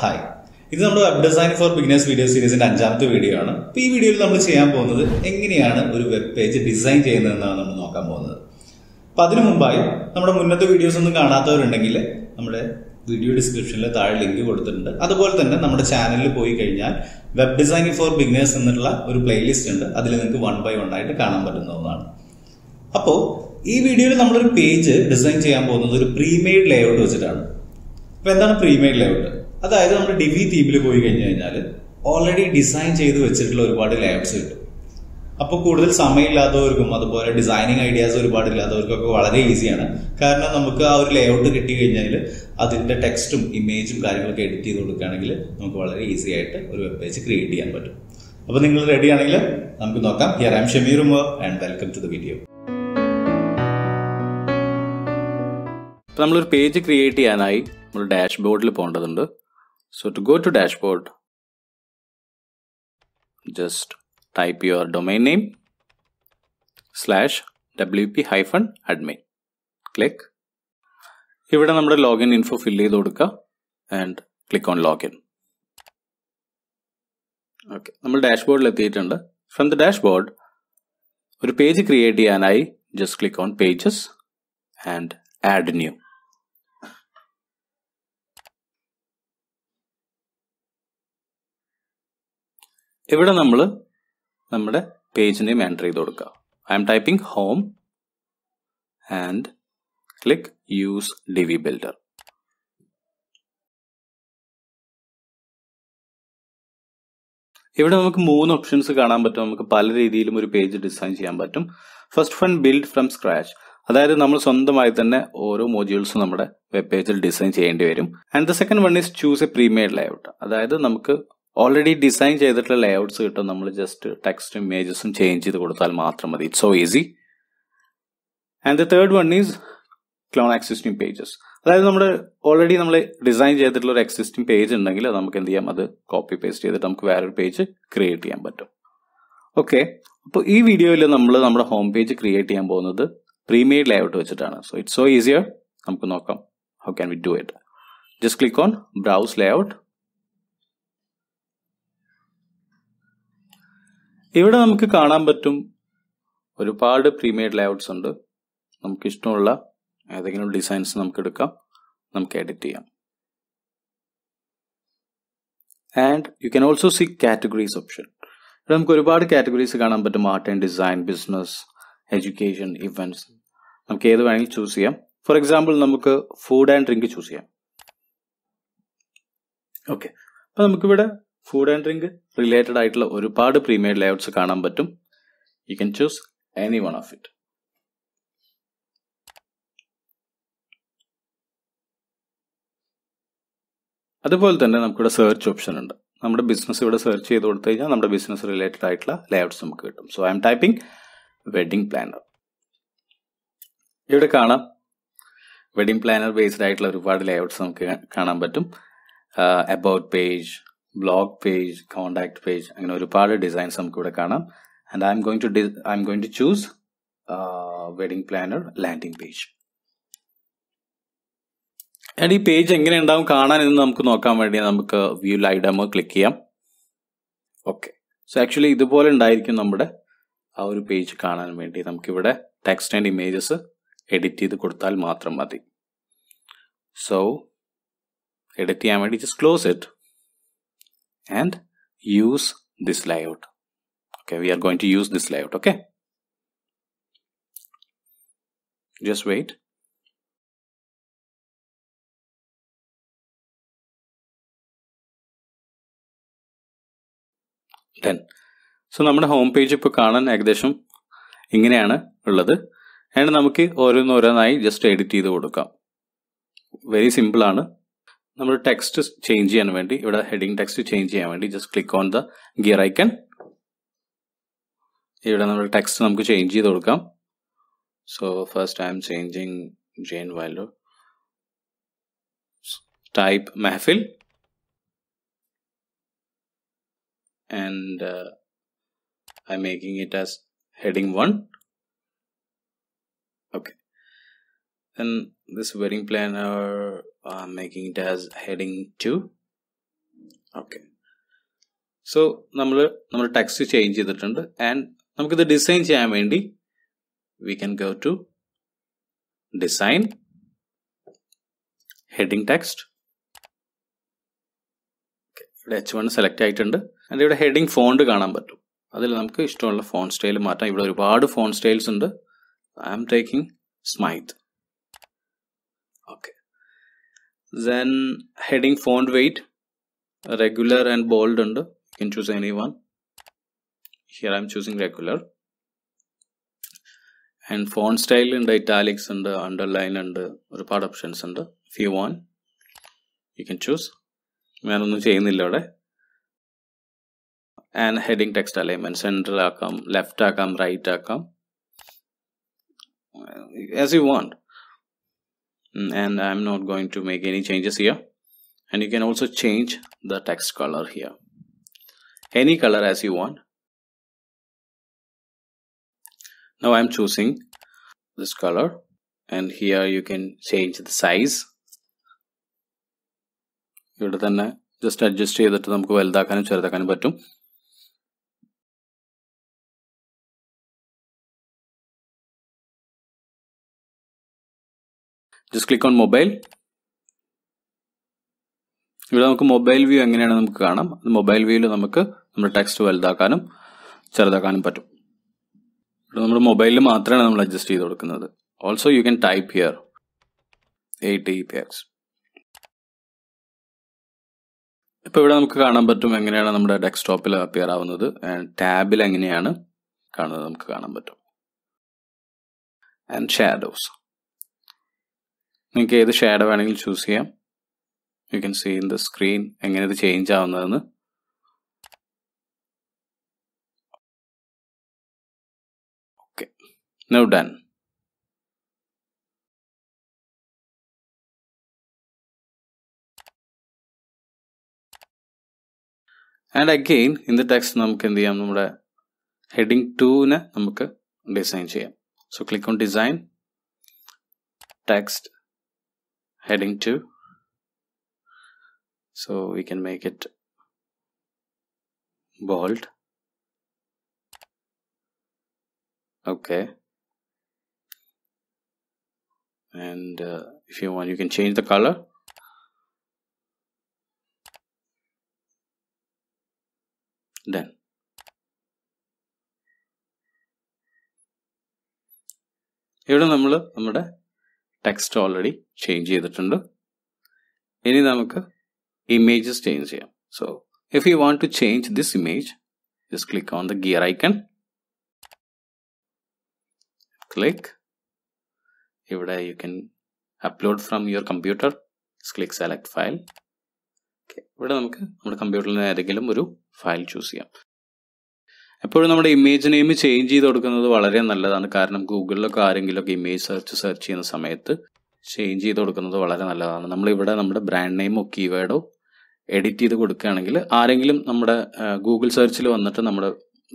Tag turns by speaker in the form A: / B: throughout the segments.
A: Hi ഇത് നമ്മുടെ web design for beginners video സീരീസിന്റെ അഞ്ചാമത്തെ വീഡിയോ ആണ് ഈ വീഡിയോയിൽ നമ്മൾ ചെയ്യാൻ പോകുന്നത് എങ്ങനെയാണ് ഒരു വെബ് പേജ് ഡിസൈൻ ചെയ്യുന്നതെന്നാണ് നമ്മൾ നോക്കാൻ പോകുന്നത് അപ്പോൾ അതിനു മുമ്പായി നമ്മുടെ മുന്നത്തെ വീഡിയോസ് ഒന്നും കാണാത്തവരുണ്ടെങ്കിൽ നമ്മുടെ വീഡിയോ ഡിസ്ക്രിപ്ഷനിൽ താഴെ ലിങ്ക് കൊടുത്തിട്ടുണ്ട് അതുപോലെ തന്നെ നമ്മുടെ ചാനലിൽ പോയി കഴിഞ്ഞാൽ വെബ് ഡിസൈനിങ് ഫോർ ബിഗിനേഴ്സ് എന്നുള്ള ഒരു പ്ലേലിസ്റ്റ് ഉണ്ട് അതിൽ നിങ്ങൾക്ക് വൺ ബൈ വൺ ആയിട്ട് കാണാൻ പറ്റുന്നതാണ് അപ്പോൾ ഈ വീഡിയോയിൽ നമ്മളൊരു പേജ് ഡിസൈൻ ചെയ്യാൻ പോകുന്നത് ഒരു പ്രീമെയ്ഡ് ലേഔട്ട് വെച്ചിട്ടാണ് അപ്പോൾ എന്താണ് പ്രീമെയ്ഡ് ലേഔട്ട് അതായത് നമ്മൾ ഡിവി തീമിൽ പോയി കഴിഞ്ഞു കഴിഞ്ഞാൽ ഓൾറെഡി ഡിസൈൻ ചെയ്ത് വെച്ചിട്ടുള്ള ഒരുപാട് ലാബ്സ് കിട്ടും അപ്പോൾ കൂടുതൽ സമയമില്ലാത്തവർക്കും അതുപോലെ ഡിസൈനിങ് ഐഡിയാസ് ഒരുപാട് ഇല്ലാത്തവർക്കൊക്കെ വളരെ ഈസിയാണ് കാരണം നമുക്ക് ആ ഒരു ലേഔട്ട് കിട്ടി കഴിഞ്ഞാൽ അതിൻ്റെ ടെക്സ്റ്റും ഇമേജും കാര്യങ്ങളൊക്കെ എഡിറ്റ് ചെയ്ത് കൊടുക്കുകയാണെങ്കിൽ നമുക്ക് വളരെ ഈസി ആയിട്ട് ഒരു വെബ് പേജ് ക്രിയേറ്റ് ചെയ്യാൻ പറ്റും അപ്പോൾ നിങ്ങൾ റെഡി ആണെങ്കിൽ നമുക്ക് നോക്കാം here am Shameer Umar and welcome to the video
B: നമ്മളൊരു പേജ് ക്രിയേറ്റ് ചെയ്യാനായി നമ്മൾ ഡാഷ്ബോർഡിൽ പോകേണ്ടതുണ്ട് So to go to dashboard, just type your domain name slash wp admin. Click. Here we have login info fill and click on login. Okay, we dashboard dashboard. From the dashboard, a page create and I just click on pages and add new. ഇവിടെ നമ്മൾ നമ്മുടെ പേജിൻ്റെ enter ചെയ്ത് കൊടുക്കുക I'm typing home and click use Divi builder ഇവിടെ നമുക്ക് മൂന്ന് options കാണാൻ പറ്റും നമുക്ക് പല രീതിയിലും ഒരു പേജ് ഡിസൈൻ ചെയ്യാൻ പറ്റും first one build from scratch അതായത് നമ്മൾ സ്വന്തമായി തന്നെ ഓരോ മോഡ്യൂൾസും നമ്മുടെ വെബ് പേജിൽ ഡിസൈൻ ചെയ്യേണ്ടി വരും and the second one is choose a premier lay അതായത് നമുക്ക് ഓൾറെഡി ഡിസൈൻ ചെയ്തിട്ടുള്ള ലേ ഔട്ട്സ് കിട്ടും നമ്മൾ ജസ്റ്റ് ടെക്സ്റ്റും ഇമേജസും ചേഞ്ച് ചെയ്ത് കൊടുത്താൽ മാത്രം മതി it's so easy and the third one is clone existing pages അതായത് നമ്മൾ ഓൾറെഡി നമ്മൾ ഡിസൈൻ ചെയ്തിട്ടുള്ള ഒരു എക്സിസ്റ്റിംഗ് പേജ് ഉണ്ടെങ്കിൽ അത് നമുക്ക് എന്ത് ചെയ്യാം അത് കോപ്പി പേസ്റ്റ് ചെയ്തിട്ട് നമുക്ക് വേറൊരു പേജ് ക്രിയേറ്റ് ചെയ്യാൻ പറ്റും ഓക്കെ അപ്പോൾ ഈ വീഡിയോയിൽ നമ്മൾ നമ്മുടെ ഹോം പേജ് ക്രിയേറ്റ് ചെയ്യാൻ പോകുന്നത് ലേ ഔട്ട് വെച്ചിട്ടാണ് സോ ഇറ്റ്സ് സോ ഈസിയർ നമുക്ക് നോക്കാം how can we do it just click on browse layout ഇവിടെ നമുക്ക് കാണാൻ പറ്റും ഒരുപാട് പ്രീമെയ്ഡ് ലേഔട്ട്സ് ഉണ്ട് നമുക്ക് ഇഷ്ടമുള്ള ഏതെങ്കിലും ഡിസൈൻസ് നമുക്ക് എടുക്കാം നമുക്ക് എഡിറ്റ് ചെയ്യാം and you can also see categories option ഇവിടെ നമുക്ക് ഒരുപാട് കാറ്റഗറീസ് കാണാൻ പറ്റും art and design business education events നമുക്ക് ഏത് വേണമെങ്കിൽ ചൂസ് ചെയ്യാം ഫോർ എക്സാമ്പിൾ നമുക്ക് ഫുഡ് ആൻഡ് ഡ്രിങ്ക് ചൂസ് ചെയ്യാം ഓക്കെ അപ്പൊ നമുക്കിവിടെ ഫുഡ് ആൻഡ് ഡ്രിങ്ക് റിലേറ്റഡ് ആയിട്ടുള്ള ഒരുപാട് പ്രീമിയർ ലേഔട്ട്സ് കാണാൻ പറ്റും you can choose any one of it അതുപോലെ തന്നെ നമുക്കിവിടെ സെർച്ച് ഓപ്ഷൻ ഉണ്ട് നമ്മുടെ ബിസിനസ് ഇവിടെ സെർച്ച് ചെയ്ത് കൊടുത്തു കഴിഞ്ഞാൽ നമ്മുടെ ബിസിനസ് റിലേറ്റഡ് ആയിട്ടുള്ള ലേഔട്ട്സ് നമുക്ക് കിട്ടും so I'm typing wedding planner ഇവിടെ കാണാം വെഡിങ് പ്ലാനർ ബേസ്ഡ് ആയിട്ടുള്ള ഒരുപാട് ലേഔട്ട്സ് നമുക്ക് കാണാൻ പറ്റും about uh, page blog page contact page അങ്ങനെ ഒരുപാട് ഡിസൈൻസ് നമുക്ക് ഇവിടെ കാണാം and I'm going to I'm going to choose wedding planner landing page and ഈ പേജ് എങ്ങനെ ഉണ്ടാവും കാണാൻ എന്ന് നമുക്ക് നോക്കാൻ വേണ്ടി നമുക്ക് വ്യൂ ലൈവ് ഡെമോ ക്ലിക്ക് ചെയ്യാം ഓക്കെ സോ ആക്ച്വലി ഇതുപോലെ ഉണ്ടായിരിക്കും നമ്മുടെ ആ ഒരു പേജ് കാണാൻ വേണ്ടി നമുക്കിവിടെ ടെക്സ്റ്റ് ആൻഡ് ഇമേജസ് എഡിറ്റ് ചെയ്ത് കൊടുത്താൽ മാത്രം മതി സോ എഡിറ്റ് ചെയ്യാൻ വേണ്ടി just close it and use this layout okay we are going to use this layout okay just wait ten so നമ്മുടെ ഹോം പേജ് ഇപ്പോൾ കാണാൻ ഏകദേശം ഇങ്ങനെയാണ് ഉള്ളത് ആൻഡ് നമുക്ക് ഓരോന്നോരോന്നായി ജസ്റ്റ് എഡിറ്റ് ചെയ്ത് കൊടുക്കാം വെരി സിമ്പിളാണ് നമ്മൾ ടെക്സ്റ്റ് ചേഞ്ച് ചെയ്യാൻ വേണ്ടി ഇവിടെ ഹെഡിങ് ടെക്സ്റ്റ് ചേഞ്ച് ചെയ്യാൻ വേണ്ടി just click on the gear icon ഇവിടെ നമ്മൾ ടെക്സ്റ്റ് നമുക്ക് ചേഞ്ച് ചെയ്ത് കൊടുക്കാം so first I'm changing Jane value type Mehfil and uh, I'm making it as heading 1 okay then this wedding planner I'm making it as heading 2 okay so നമ്മൾ നമ്മൾ text change ചെയ്തിട്ടുണ്ട് and നമുക്കിത് design ചെയ്യാൻ വേണ്ടി we can go to design heading text ഇവിടെ H one select ആയിട്ടുണ്ട് and ഇവിടെ heading font കാണാൻ പറ്റും അതിൽ നമുക്ക് ഇഷ്ടമുള്ള ഫോൺ സ്റ്റൈൽ മാറ്റാം ഇവിടെ ഒരുപാട് ഫോൺ സ്റ്റൈൽസ് ഉണ്ട് I am taking Smith okay then heading font weight regular and bold under you can choose any one here i'm choosing regular and font style and italics and the underline and the report options and if you want you can choose and heading text alignment center come left come right come as you want Mm, and I'm not going to make any changes here and you can also change the text color here any color as you want now I'm choosing this color and here you can change the size ഇവിടെ തന്നെ just adjust ചെയ്തിട്ട് നമുക്ക് വലുതാക്കാനും ചെറുതാക്കാനും പറ്റും just click on mobile ഇവിടെ നമുക്ക് mobile view എങ്ങനെയാണ് നമുക്ക് കാണാം മൊബൈൽ വ്യൂവിൽ നമുക്ക് നമ്മുടെ ടെക്സ്റ്റ് വലുതാക്കാനും ചെറുതാക്കാനും പറ്റും ഇവിടെ നമ്മുടെ മൊബൈലിൽ മാത്രമാണ് നമ്മൾ അഡ്ജസ്റ്റ് ചെയ്ത് കൊടുക്കുന്നത് also you can type here eight E ഇപ്പോൾ ഇവിടെ നമുക്ക് കാണാൻ പറ്റും എങ്ങനെയാണ് നമ്മുടെ ഡെസ്ക്ടോപ്പിൽ അപ്പിയർ ആവുന്നത് ടാബിൽ എങ്ങനെയാണ് കാണുന്നത് നമുക്ക് കാണാൻ പറ്റും ആൻഡ് ഷാഡോസ് നിങ്ങൾക്ക് ഏത് ഷാഡോ വേണമെങ്കിലും ചൂസ് ചെയ്യാം you can see in the screen എങ്ങനെ ഇത് ചേഞ്ച് ആവുന്നതെന്ന് okay now done and again in the text നമുക്ക് എന്ത് ചെയ്യാം നമ്മുടെ ഹെഡിങ് ടുവിനെ നമുക്ക് ഡിസൈൻ ചെയ്യാം so click on design text heading 2 so we can make it bold okay and uh, if you want you can change the color done ഇവിടെ we have. Text already change ചെയ്തിട്ടുണ്ട് ഇനി നമുക്ക് images change ചെയ്യാം so if you want to change this image just click on the gear icon click ഇവിടെ you can upload from your computer click select file ഇവിടെ നമുക്ക് നമ്മുടെ കമ്പ്യൂട്ടറിൽ നിന്ന് ഏതെങ്കിലും ഒരു ഫയൽ ചൂസ് ചെയ്യാം എപ്പോഴും നമ്മുടെ ഇമേജ് നെയിം ചേഞ്ച് ചെയ്ത് കൊടുക്കുന്നത് വളരെ നല്ലതാണ് കാരണം ഗൂഗിളിലൊക്കെ ആരെങ്കിലുമൊക്കെ ഇമേജ് സെർച്ച് സെർച്ച് ചെയ്യുന്ന സമയത്ത് ചേഞ്ച് ചെയ്ത് കൊടുക്കുന്നത് വളരെ നല്ലതാണ് നമ്മളിവിടെ നമ്മുടെ ബ്രാൻഡ് നെയിമോ കീവേഡോ എഡിറ്റ് ചെയ്ത് കൊടുക്കുകയാണെങ്കിൽ ആരെങ്കിലും നമ്മുടെ ഗൂഗിൾ സെർച്ചിൽ വന്നിട്ട് നമ്മുടെ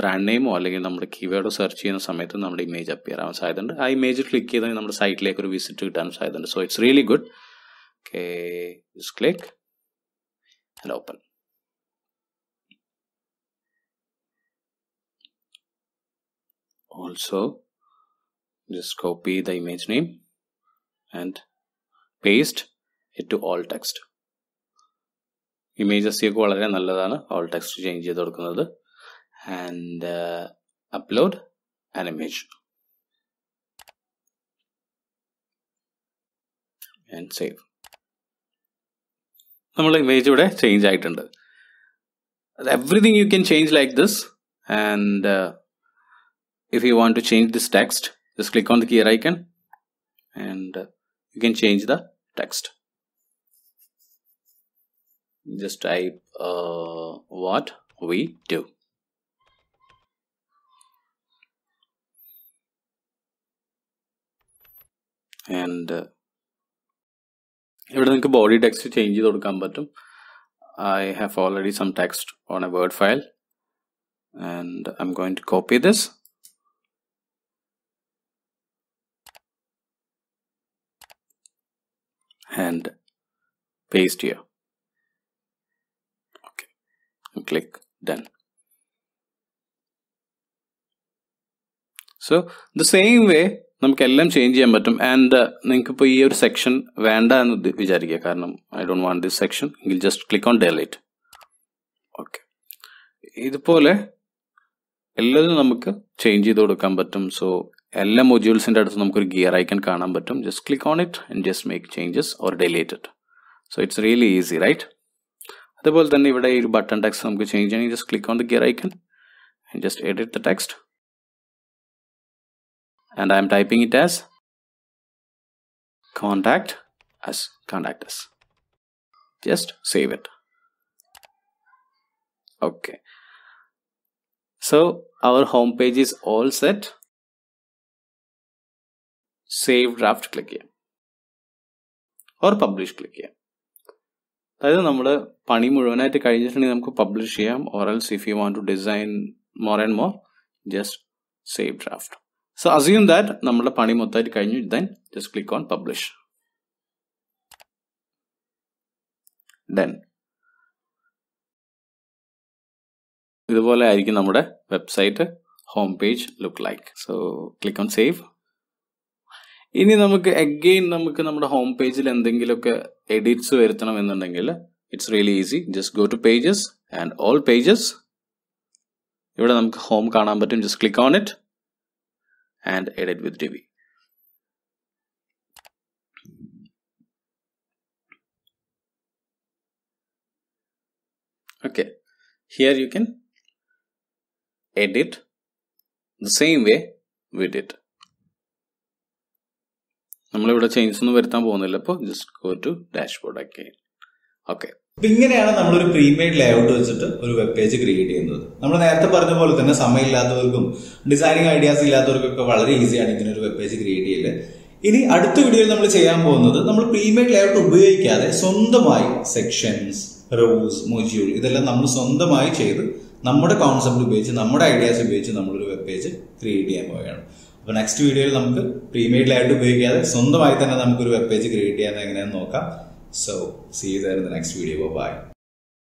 B: ബ്രാൻഡ് നെയിമോ അല്ലെങ്കിൽ നമ്മുടെ കീവേഡോ സെർച്ച് ചെയ്യുന്ന സമയത്ത് നമ്മുടെ ഇമേജ് അപ്പിയർ ആവാൻ സാധ്യതയുണ്ട് ആ ഇമേജ് ക്ലിക്ക് ചെയ്താൽ നമ്മുടെ സൈറ്റിലേക്ക് ഒരു വിസിറ്റ് കിട്ടാൻ സാധ്യതയുണ്ട് so it's really good okay click hello open also just copy the image name and paste it to all text images ekku valare nalladana all text change or edukkunnathu and uh, upload an image and save nammala image ivide change aayittundu everything you can change like this and uh, if you want to change this text, just click on the gear icon and uh, you can change the text. Just type uh, what we do. And here uh, body text to change it or I have already some text on a word file and I'm going to copy this and paste here okay and click done so the same way നമുക്കെല്ലാം change ചെയ്യാൻ പറ്റും and uh, നിങ്ങൾക്കിപ്പോൾ ഈ ഒരു section വേണ്ട എന്ന് വിചാരിക്കുക കാരണം I don't want this section എങ്കിൽ just click on delete okay ഇതുപോലെ എല്ലാതും നമുക്ക് ചേഞ്ച് ചെയ്ത് കൊടുക്കാൻ പറ്റും സോ എല്ലാ മൊഡ്യൂൾസിൻ്റെ അടുത്ത് നമുക്കൊരു ഗിയർ ഐക്കൺ കാണാൻ പറ്റും just click on it and just make changes or delete it so it's really easy right അതുപോലെ തന്നെ ഇവിടെ ഈ ഒരു ബട്ടൺ ടെക്സ്റ്റ് നമുക്ക് ചേഞ്ച് ചെയ്യണമെങ്കിൽ just click on the gear icon and just edit the text and I am typing it as contact as contact us. Just save it. Okay. So our home page is all set. Save draft click ചെയ്യാം or publish click ചെയ്യാം അതായത് നമ്മൾ പണി മുഴുവനായിട്ട് കഴിഞ്ഞിട്ടുണ്ടെങ്കിൽ നമുക്ക് publish ചെയ്യാം or else if you want to design more and more just save draft so assume that നമ്മുടെ പണി മൊത്തമായിട്ട് കഴിഞ്ഞു then just click on publish then ഇതുപോലെ ആയിരിക്കും നമ്മുടെ website home page look like so click on save ഇനി നമുക്ക് again നമുക്ക് നമ്മുടെ ഹോം പേജിൽ എന്തെങ്കിലുമൊക്കെ എഡിറ്റ്സ് വരുത്തണം എന്നുണ്ടെങ്കിൽ it's really easy just go to pages and all pages ഇവിടെ നമുക്ക് ഹോം കാണാൻ പറ്റും just click on it and edit with Divi okay here you can edit the same way we did നമ്മളിവിടെ changes ഒന്നും വരുത്താൻ പോകുന്നില്ല അപ്പോൾ ജസ്റ്റ് ഗോ ടു ഡാഷ്ബോർഡ് ഒക്കെ ഓക്കെ
A: ഇങ്ങനെയാണ് നമ്മളൊരു പ്രീമെയ്ഡ് ലേഔട്ട് വെച്ചിട്ട് ഒരു വെബ് പേജ് ക്രിയേറ്റ് ചെയ്യുന്നത് നമ്മൾ നേരത്തെ പറഞ്ഞ പോലെ തന്നെ സമയമില്ലാത്തവർക്കും ഡിസൈനിങ് ഐഡിയാസ് ഇല്ലാത്തവർക്കൊക്കെ വളരെ ഈസിയാണ് ഇങ്ങനെ ഒരു വെബ് പേജ് ക്രിയേറ്റ് ചെയ്യല് ഇനി അടുത്ത വീഡിയോയിൽ നമ്മൾ ചെയ്യാൻ പോകുന്നത് നമ്മൾ പ്രീമെയ്ഡ് ലേഔട്ട് ഉപയോഗിക്കാതെ സ്വന്തമായി സെക്ഷൻസ് റോസ് മൊജ്യൂൾ ഇതെല്ലാം നമ്മൾ സ്വന്തമായി ചെയ്ത് നമ്മുടെ കോൺസെപ്റ്റ് ഉപയോഗിച്ച് നമ്മുടെ ഐഡിയാസ് ഉപയോഗിച്ച് നമ്മളൊരു വെബ് പേജ് ക്രിയേറ്റ് ചെയ്യാൻ പോവുകയാണ് അപ്പോൾ നെക്സ്റ്റ് വീഡിയോയിൽ നമുക്ക് പ്രീമെയ്ഡ് ലൈറ്റ് ഉപയോഗിക്കാതെ സ്വന്തമായി തന്നെ നമുക്കൊരു വെബ് പേജ് ക്രിയേറ്റ് ചെയ്യാൻ എങ്ങനെയാണെന്ന് നോക്കാം so see there the next video by